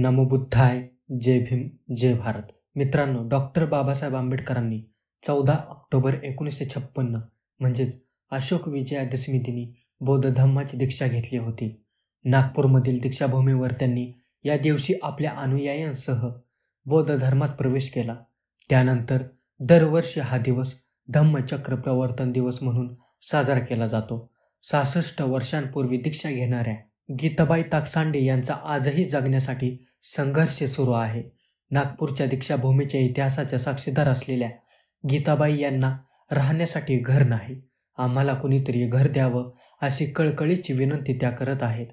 नमबुद्धाय जय भीम जय भारत मित्रांनो डॉक्टर बाबासाहेब आंबेडकरांनी चौदा ऑक्टोबर एकोणीसशे छप्पन्न म्हणजेच अशोक विजयादशमी दिनी बौद्ध धम्माची दीक्षा घेतली होती नागपूरमधील दीक्षाभूमीवर त्यांनी या दिवशी आपल्या अनुयायांसह बौद्ध धर्मात प्रवेश केला त्यानंतर दरवर्षी हा दिवस धम्मचक्र प्रवर्तन दिवस म्हणून साजरा केला जातो सहासष्ट वर्षांपूर्वी दीक्षा घेणाऱ्या गीताबाई ताकसांडे यांचा आजही जगण्यासाठी संघर्ष सुरू आहे नागपूरच्या दीक्षाभूमीच्या इतिहासाच्या साक्षीदार असलेल्या गीताबाई यांना राहण्यासाठी घर नाही आम्हाला कुणीतरी घर द्यावं अशी कळकळीची विनंती त्या करत आहेत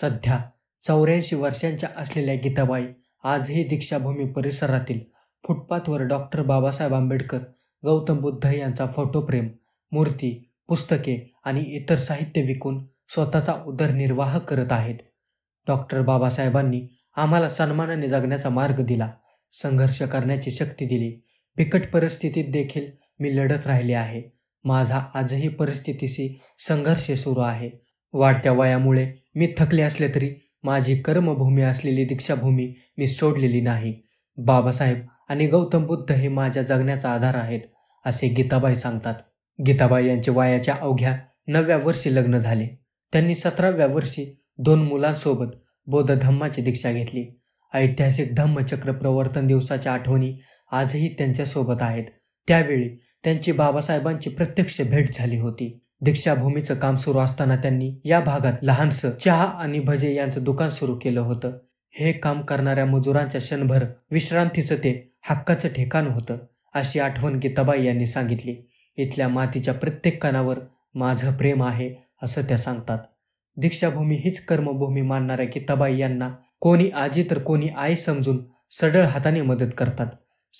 सध्या चौऱ्याऐंशी वर्षांच्या असलेल्या गीताबाई आजही दीक्षाभूमी परिसरातील फुटपाथवर डॉक्टर बाबासाहेब आंबेडकर गौतम बुद्ध यांचा फोटोप्रेम मूर्ती पुस्तके आणि इतर साहित्य विकून स्वतःचा उदरनिर्वाह करत आहेत डॉक्टर बाबासाहेबांनी आम्हाला सन्मानाने जगण्याचा मार्ग दिला संघर्ष करण्याची शक्ती दिली बिकट परिस्थितीत देखील मी लढत राहिले आहे माझा आजही परिस्थितीशी संघर्ष सुरू आहे वाढत्या वयामुळे मी थकले असले तरी माझी कर्मभूमी असलेली दीक्षाभूमी मी सोडलेली नाही बाबासाहेब आणि गौतम बुद्ध हे माझ्या जगण्याचा आधार आहेत असे गीताबाई सांगतात गीताबाई यांचे वयाच्या अवघ्या नव्या वर्षी लग्न झाले त्यांनी सतराव्या वर्षी दोन मुलांसोबत बौद्ध धम्माची दीक्षा घेतली ऐतिहासिक धम्मचक्र प्रवर्तन दिवसाच्या आठवणी आजही त्यांच्यासोबत आहेत त्यावेळी त्यांची बाबासाहेबांची प्रत्यक्ष भेट झाली होती दीक्षाभूमीचं काम सुरू असताना त्यांनी या भागात लहानस चहा आणि भजे यांचं दुकान सुरू केलं होतं हे काम करणाऱ्या मजुरांच्या क्षणभर विश्रांतीचं ते हक्काचं ठिकाण होतं अशी आठवण गीताबाई तबाई यांनी सांगितली इथल्या मातीच्या प्रत्येक कणावर माझं प्रेम आहे असं त्या सांगतात दीक्षाभूमी हीच कर्मभूमी मानणाऱ्या गीताबाई यांना कोणी आजी तर कोणी आई समजून सडळ हाताने मदत करतात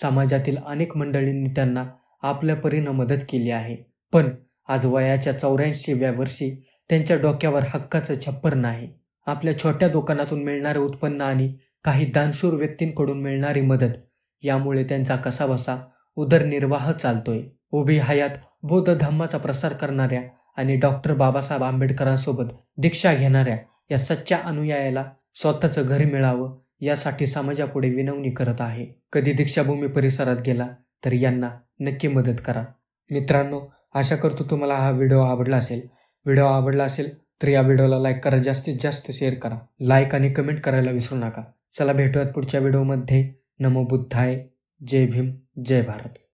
समाजातील अनेक मंडळींनी त्यांना आपल्या परीनं मदत केली आहे पण आज वयाच्या चौऱ्याऐंशीव्या वर्षी त्यांच्या डोक्यावर हक्काचं छप्पर नाही आपल्या छोट्या दुकानातून मिळणारे उत्पन्न आणि काही दानशूर व्यक्तींकडून मिळणारी मदत यामुळे त्यांचा कसाबसा उदरनिर्वाह चालतोय उभी हयात बौद्ध धम्माचा प्रसार करणाऱ्या आणि डॉक्टर बाबासाहेब आंबेडकरांसोबत दीक्षा घेणाऱ्या या सच्च्या अनुयायाला स्वतःचं घर मिळावं यासाठी समाजापुढे विनवणी करत आहे कधी दीक्षाभूमी परिसरात गेला तर यांना नक्की मदत करा मित्रांनो आशा करतो तुम्हाला हा व्हिडिओ आवडला असेल व्हिडिओ आवडला असेल तर या व्हिडिओला लाईक करा जास्तीत जास्त शेअर करा लाईक आणि कमेंट करायला विसरू नका चला भेटूयात पुढच्या व्हिडिओमध्ये नमो बुद्धाय जय भीम जय भारत